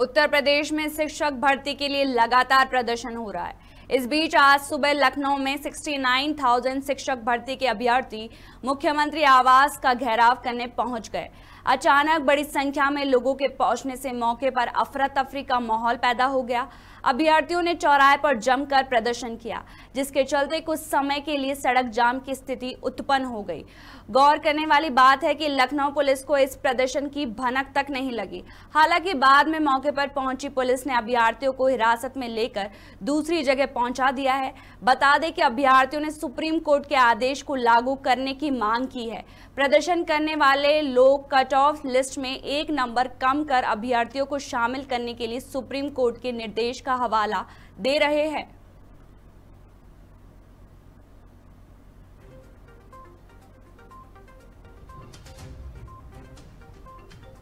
उत्तर प्रदेश में शिक्षक भर्ती के लिए लगातार प्रदर्शन हो रहा है इस बीच आज सुबह लखनऊ में 69,000 शिक्षक भर्ती के अभ्यर्थी मुख्यमंत्री आवास का घेराव करने पहुंच गए अचानक बड़ी संख्या में लोगों के पहुंचने से मौके पर अफरा तफरी का माहौल पैदा हो गया अभ्यर्थियों ने चौराहे पर जमकर प्रदर्शन किया जिसके चलते कुछ समय के लिए सड़क जाम की स्थिति उत्पन्न हो गई गौर करने वाली बात है कि लखनऊ पुलिस को इस प्रदर्शन की भनक तक नहीं लगी हालांकि बाद में मौके पर पहुंची पुलिस ने अभ्यार्थियों को हिरासत में लेकर दूसरी जगह पहुंचा दिया है बता दें कि अभ्यार्थियों ने सुप्रीम कोर्ट के आदेश को लागू करने की मांग की है प्रदर्शन करने वाले लोग कट जॉब्स लिस्ट में एक नंबर कम कर अभ्यर्थियों को शामिल करने के लिए सुप्रीम कोर्ट के निर्देश का हवाला दे रहे हैं